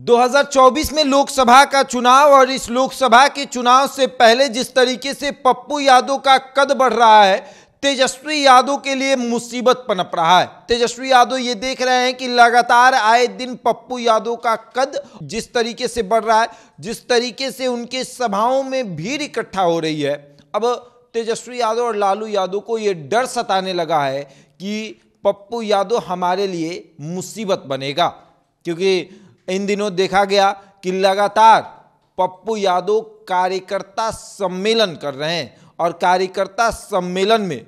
2024 में लोकसभा का चुनाव और इस लोकसभा के चुनाव से पहले जिस तरीके से पप्पू यादव का कद बढ़ रहा है तेजस्वी यादव के लिए मुसीबत पनप रहा है तेजस्वी यादव ये देख रहे हैं कि लगातार आए दिन पप्पू यादव का कद जिस तरीके से बढ़ रहा है जिस तरीके से उनके सभाओं में भीड़ इकट्ठा हो रही है अब तेजस्वी यादव और लालू यादव को ये डर सताने लगा है कि पप्पू यादव हमारे लिए मुसीबत बनेगा क्योंकि इन दिनों देखा गया कि लगातार पप्पू यादव कार्यकर्ता सम्मेलन कर रहे हैं और कार्यकर्ता सम्मेलन में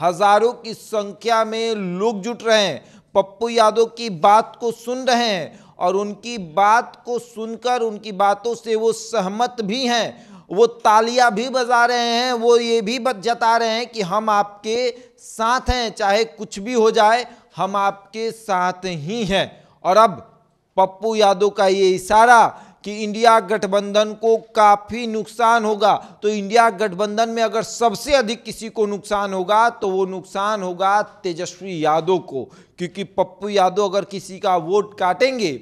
हजारों की संख्या में लोग जुट रहे हैं पप्पू यादव की बात को सुन रहे हैं और उनकी बात को सुनकर उनकी बातों से वो सहमत भी हैं वो तालियां भी बजा रहे हैं वो ये भी जता रहे हैं कि हम आपके साथ हैं चाहे कुछ भी हो जाए हम आपके साथ ही हैं और अब पप्पू यादव का ये इशारा कि इंडिया गठबंधन को काफ़ी नुकसान होगा तो इंडिया गठबंधन में अगर सबसे अधिक किसी को नुकसान होगा तो वो नुकसान होगा तेजस्वी यादव को क्योंकि पप्पू यादव अगर किसी का वोट काटेंगे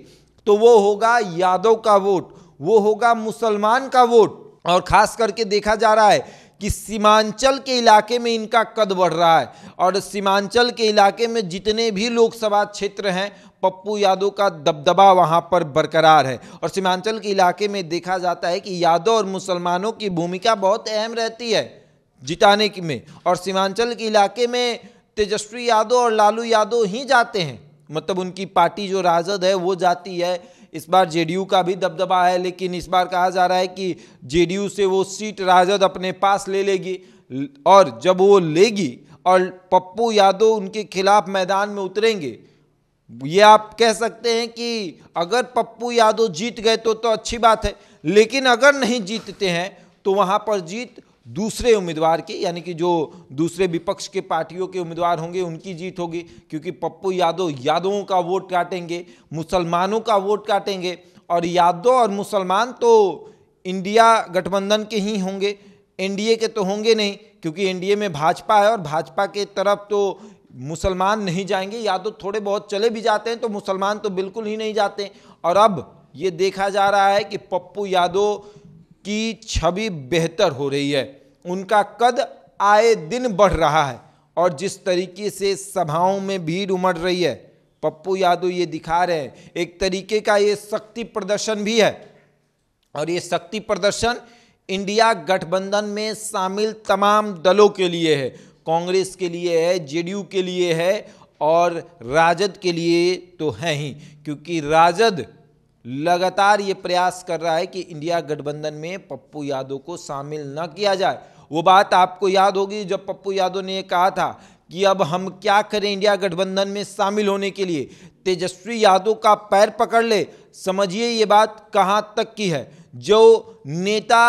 तो वो होगा यादव का वोट वो होगा मुसलमान का वोट और खास करके देखा जा रहा है कि सीमांचल के इलाके में इनका कद बढ़ रहा है और सीमांचल के इलाके में जितने भी लोकसभा क्षेत्र हैं पप्पू यादव का दबदबा वहाँ पर बरकरार है और सीमांचल के इलाके में देखा जाता है कि यादव और मुसलमानों की भूमिका बहुत अहम रहती है जिताने में और सीमांचल के इलाके में तेजस्वी यादव और लालू यादव ही जाते हैं मतलब उनकी पार्टी जो राजद है वो जाती है इस बार जेडीयू का भी दबदबा है लेकिन इस बार कहा जा रहा है कि जेडीयू से वो सीट राजद अपने पास ले लेगी और जब वो लेगी और पप्पू यादव उनके खिलाफ मैदान में उतरेंगे ये आप कह सकते हैं कि अगर पप्पू यादव जीत गए तो तो अच्छी बात है लेकिन अगर नहीं जीतते हैं तो वहाँ पर जीत दूसरे उम्मीदवार की यानी कि जो दूसरे विपक्ष के पार्टियों के उम्मीदवार होंगे उनकी जीत होगी क्योंकि पप्पू यादव यादवों का वोट काटेंगे मुसलमानों का वोट काटेंगे और यादव और मुसलमान तो इंडिया गठबंधन के ही होंगे एनडीए के तो होंगे नहीं क्योंकि एनडीए में भाजपा है और भाजपा के तरफ तो मुसलमान नहीं जाएंगे या तो थोड़े बहुत चले भी जाते हैं तो मुसलमान तो बिल्कुल ही नहीं जाते और अब ये देखा जा रहा है कि पप्पू यादव की छवि बेहतर हो रही है उनका कद आए दिन बढ़ रहा है और जिस तरीके से सभाओं में भीड़ उमड़ रही है पप्पू यादव ये दिखा रहे हैं एक तरीके का ये शक्ति प्रदर्शन भी है और ये शक्ति प्रदर्शन इंडिया गठबंधन में शामिल तमाम दलों के लिए है कांग्रेस के लिए है जेडीयू के लिए है और राजद के लिए तो है ही क्योंकि राजद लगातार ये प्रयास कर रहा है कि इंडिया गठबंधन में पप्पू यादव को शामिल न किया जाए वो बात आपको याद होगी जब पप्पू यादव ने कहा था कि अब हम क्या करें इंडिया गठबंधन में शामिल होने के लिए तेजस्वी यादव का पैर पकड़ ले समझिए ये बात कहाँ तक की है जो नेता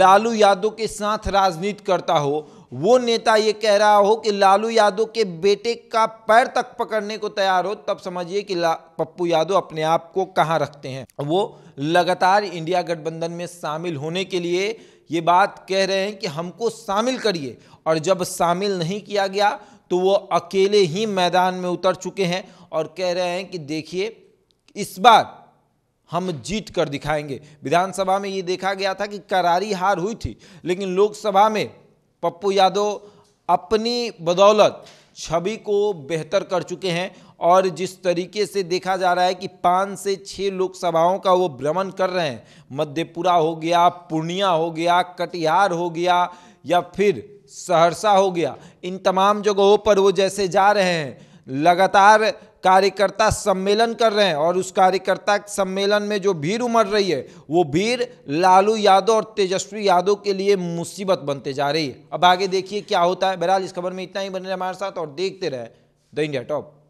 लालू यादव के साथ राजनीति करता हो वो नेता ये कह रहा हो कि लालू यादव के बेटे का पैर तक पकड़ने को तैयार हो तब समझिए कि पप्पू यादव अपने आप को कहाँ रखते हैं वो लगातार इंडिया गठबंधन में शामिल होने के लिए ये बात कह रहे हैं कि हमको शामिल करिए और जब शामिल नहीं किया गया तो वो अकेले ही मैदान में उतर चुके हैं और कह रहे हैं कि देखिए इस बार हम जीत कर दिखाएंगे विधानसभा में ये देखा गया था कि करारी हार हुई थी लेकिन लोकसभा में पप्पू यादव अपनी बदौलत छवि को बेहतर कर चुके हैं और जिस तरीके से देखा जा रहा है कि पाँच से छः लोकसभाओं का वो भ्रमण कर रहे हैं मध्यपुरा हो गया पूर्णिया हो गया कटिहार हो गया या फिर सहरसा हो गया इन तमाम जगहों पर वो जैसे जा रहे हैं लगातार कार्यकर्ता सम्मेलन कर रहे हैं और उस कार्यकर्ता सम्मेलन में जो भीड़ उमड़ रही है वो भीड़ लालू यादव और तेजस्वी यादव के लिए मुसीबत बनते जा रही है अब आगे देखिए क्या होता है बहरहाल इस खबर में इतना ही बने रहे हमारे साथ और देखते रहे द इंडिया टॉप